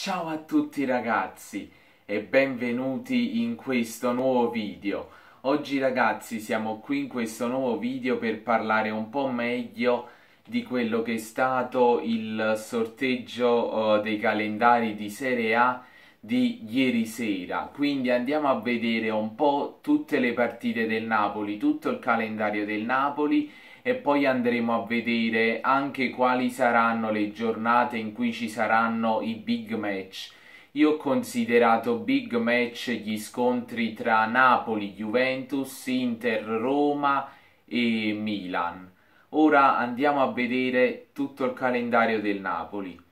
Ciao a tutti ragazzi e benvenuti in questo nuovo video. Oggi ragazzi siamo qui in questo nuovo video per parlare un po' meglio di quello che è stato il sorteggio uh, dei calendari di Serie A di ieri sera. Quindi andiamo a vedere un po' tutte le partite del Napoli, tutto il calendario del Napoli e poi andremo a vedere anche quali saranno le giornate in cui ci saranno i big match. Io ho considerato big match gli scontri tra Napoli, Juventus, Inter, Roma e Milan. Ora andiamo a vedere tutto il calendario del Napoli.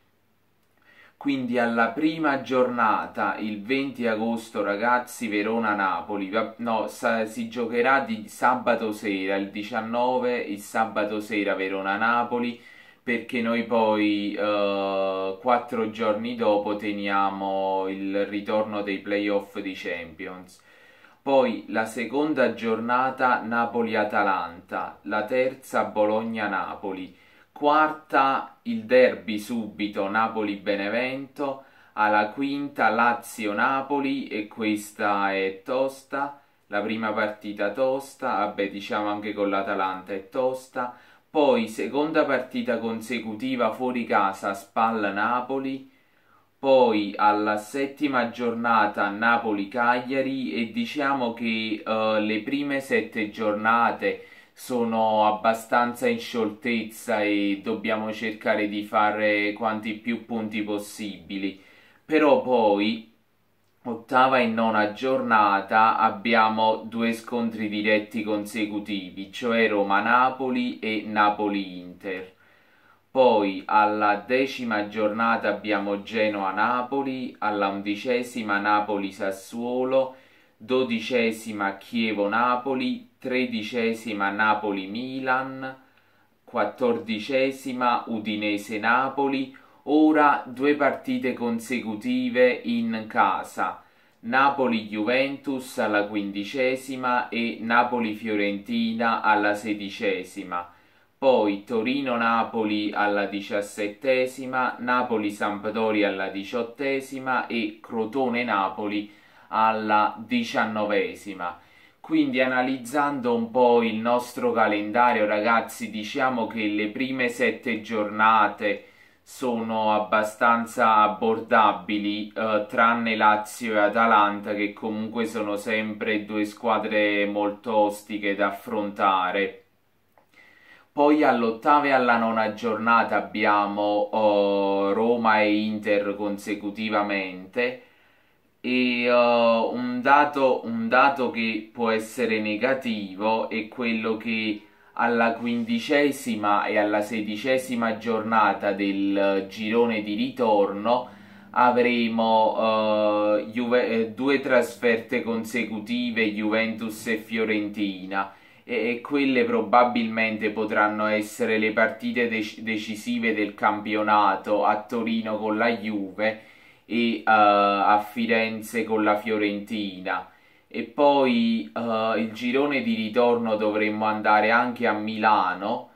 Quindi alla prima giornata, il 20 agosto, ragazzi, Verona-Napoli, no, si giocherà di sabato sera, il 19, il sabato sera Verona-Napoli, perché noi poi eh, quattro giorni dopo teniamo il ritorno dei playoff di Champions. Poi la seconda giornata Napoli-Atalanta, la terza Bologna-Napoli quarta il derby subito Napoli-Benevento, alla quinta Lazio-Napoli e questa è tosta, la prima partita tosta, vabbè diciamo anche con l'Atalanta è tosta, poi seconda partita consecutiva fuori casa Spalla-Napoli, poi alla settima giornata Napoli-Cagliari e diciamo che uh, le prime sette giornate sono abbastanza in scioltezza e dobbiamo cercare di fare quanti più punti possibili. Però poi, ottava e nona giornata, abbiamo due scontri diretti consecutivi, cioè Roma-Napoli e Napoli-Inter. Poi alla decima giornata abbiamo Genoa-Napoli, alla undicesima Napoli-Sassuolo dodicesima Chievo-Napoli, tredicesima Napoli-Milan, quattordicesima Udinese-Napoli, ora due partite consecutive in casa, Napoli-Juventus alla quindicesima e Napoli-Fiorentina alla sedicesima, poi Torino-Napoli alla diciassettesima, Napoli-Sampdoria alla diciottesima e Crotone-Napoli alla diciannovesima. Quindi analizzando un po' il nostro calendario ragazzi diciamo che le prime sette giornate sono abbastanza abbordabili eh, tranne Lazio e Atalanta che comunque sono sempre due squadre molto ostiche da affrontare. Poi all'ottava e alla nona giornata abbiamo oh, Roma e Inter consecutivamente e uh, un, dato, un dato che può essere negativo è quello che alla quindicesima e alla sedicesima giornata del eh, girone di ritorno avremo uh, Juve, eh, due trasferte consecutive Juventus e Fiorentina e, e quelle probabilmente potranno essere le partite dec decisive del campionato a Torino con la Juve e uh, a Firenze con la Fiorentina e poi uh, il girone di ritorno dovremmo andare anche a Milano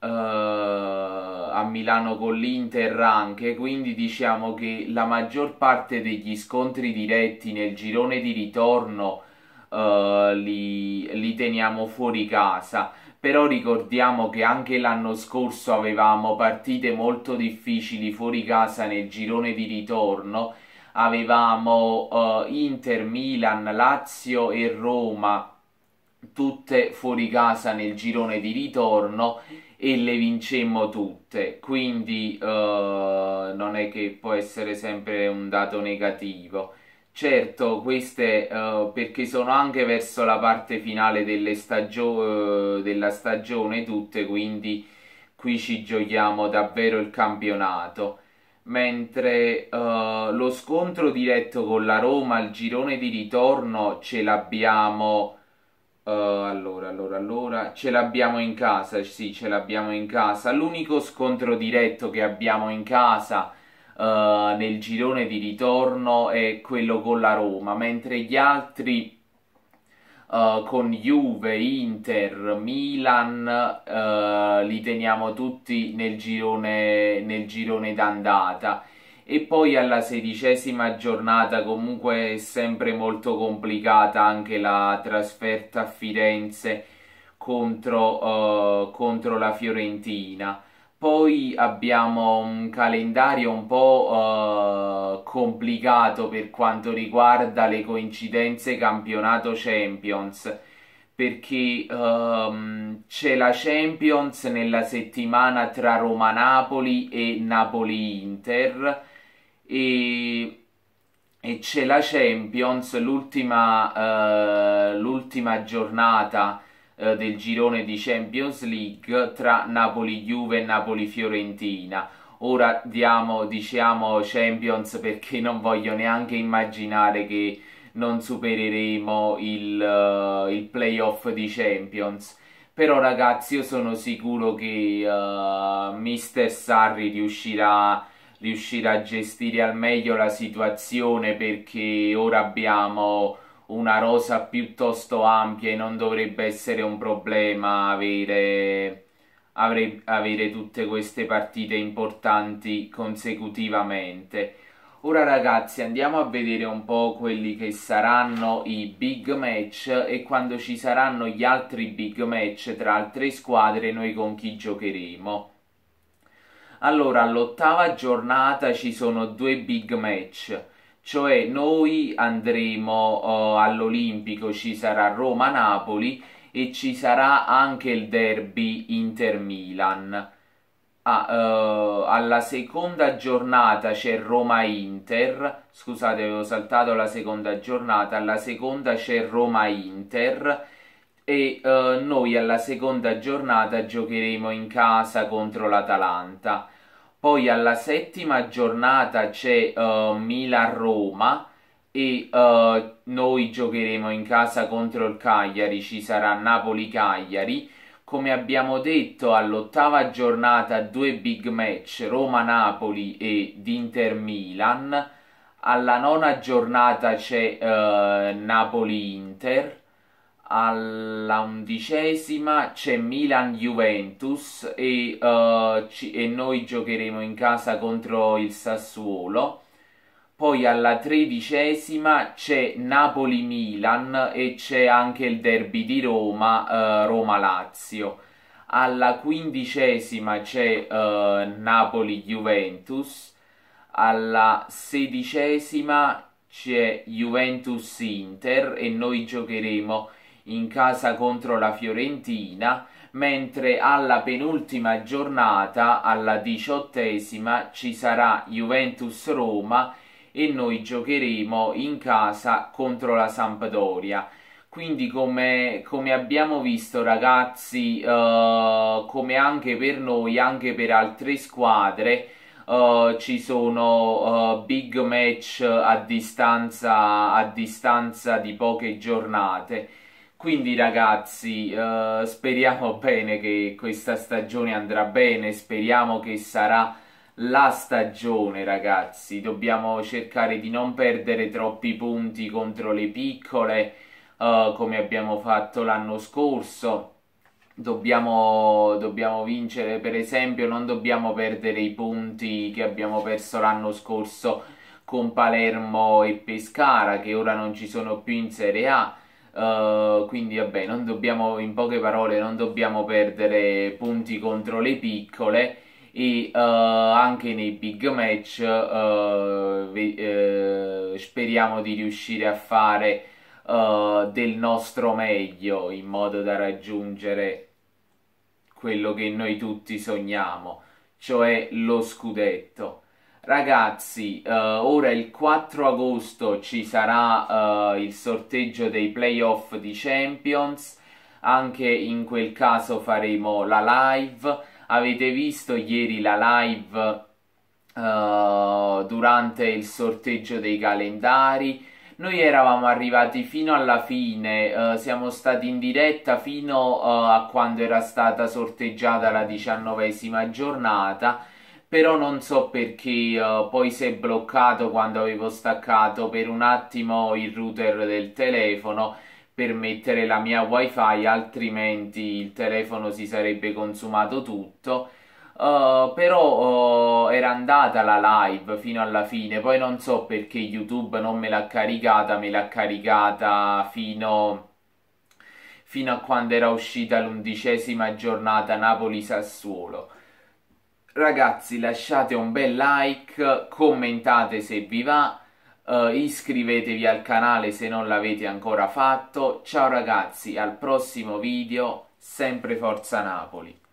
uh, a Milano con l'Inter anche quindi diciamo che la maggior parte degli scontri diretti nel girone di ritorno li, li teniamo fuori casa però ricordiamo che anche l'anno scorso avevamo partite molto difficili fuori casa nel girone di ritorno avevamo uh, Inter, Milan, Lazio e Roma tutte fuori casa nel girone di ritorno e le vincemmo tutte quindi uh, non è che può essere sempre un dato negativo Certo, queste uh, perché sono anche verso la parte finale stagio eh, della stagione tutte, quindi qui ci giochiamo davvero il campionato. Mentre uh, lo scontro diretto con la Roma, il girone di ritorno, ce l'abbiamo... Uh, allora, allora, allora, ce l'abbiamo in casa, sì, ce l'abbiamo in casa. L'unico scontro diretto che abbiamo in casa uh, nel girone di ritorno è quello con la Roma, mentre gli altri Uh, con Juve, Inter, Milan uh, li teniamo tutti nel girone, nel girone d'andata e poi alla sedicesima giornata comunque è sempre molto complicata anche la trasferta a Firenze contro, uh, contro la Fiorentina poi abbiamo un calendario un po' uh, complicato per quanto riguarda le coincidenze campionato Champions, perché um, c'è la Champions nella settimana tra Roma-Napoli e Napoli-Inter e, e c'è la Champions l'ultima uh, giornata eh, del girone di Champions League tra Napoli-Juve e Napoli-Fiorentina. Ora diamo, diciamo Champions perché non voglio neanche immaginare che non supereremo il, uh, il playoff di Champions. Però ragazzi io sono sicuro che uh, Mister Sarri riuscirà riuscire a gestire al meglio la situazione perché ora abbiamo una rosa piuttosto ampia e non dovrebbe essere un problema avere, avre, avere tutte queste partite importanti consecutivamente. Ora ragazzi andiamo a vedere un po' quelli che saranno i big match e quando ci saranno gli altri big match tra altre squadre noi con chi giocheremo. Allora all'ottava giornata ci sono due big match cioè noi andremo uh, all'Olimpico, ci sarà Roma-Napoli e ci sarà anche il derby Inter-Milan. Ah, uh, alla seconda giornata c'è Roma-Inter, scusate avevo saltato la seconda giornata, alla seconda c'è Roma-Inter e uh, noi alla seconda giornata giocheremo in casa contro l'Atalanta. Poi alla settima giornata c'è uh, Milan-Roma e uh, noi giocheremo in casa contro il Cagliari, ci sarà Napoli-Cagliari. Come abbiamo detto all'ottava giornata due big match Roma-Napoli ed Inter-Milan. Alla nona giornata c'è uh, Napoli-Inter alla undicesima c'è Milan-Juventus e, uh, ci, e noi giocheremo in casa contro il Sassuolo. Poi alla tredicesima c'è Napoli-Milan e c'è anche il derby di Roma, uh, Roma-Lazio. Alla quindicesima c'è uh, Napoli-Juventus. Alla sedicesima c'è Juventus-Inter e noi giocheremo in in casa contro la Fiorentina, mentre alla penultima giornata, alla diciottesima, ci sarà Juventus-Roma e noi giocheremo in casa contro la Sampdoria. Quindi come, come abbiamo visto ragazzi, eh, come anche per noi, anche per altre squadre, Uh, ci sono uh, big match a distanza, a distanza di poche giornate. Quindi ragazzi, eh, speriamo bene che questa stagione andrà bene, speriamo che sarà la stagione ragazzi, dobbiamo cercare di non perdere troppi punti contro le piccole eh, come abbiamo fatto l'anno scorso. Dobbiamo, dobbiamo, vincere, per esempio, non dobbiamo perdere i punti che abbiamo perso l'anno scorso con Palermo e Pescara, che ora non ci sono più in Serie A. Eh, quindi vabbè, non dobbiamo, in poche parole, non dobbiamo perdere punti contro le piccole e uh, anche nei big match uh, ve, speriamo di riuscire a fare del nostro meglio in modo da raggiungere quello che noi tutti sogniamo, cioè lo scudetto. Ragazzi, eh, ora il 4 agosto ci sarà eh, il sorteggio dei playoff di Champions, anche in quel caso faremo la live. Avete visto ieri la live eh, durante il sorteggio dei calendari? Noi eravamo arrivati fino alla fine, eh, siamo stati in diretta fino eh, a quando era stata sorteggiata la diciannovesima giornata però non so perché uh, poi si è bloccato quando avevo staccato per un attimo il router del telefono per mettere la mia wifi altrimenti il telefono si sarebbe consumato tutto uh, però uh, era andata la live fino alla fine poi non so perché youtube non me l'ha caricata me l'ha caricata fino fino a quando era uscita l'undicesima giornata Napoli-Sassuolo Ragazzi lasciate un bel like, commentate se vi va, uh, iscrivetevi al canale se non l'avete ancora fatto. Ciao ragazzi, al prossimo video, sempre Forza Napoli!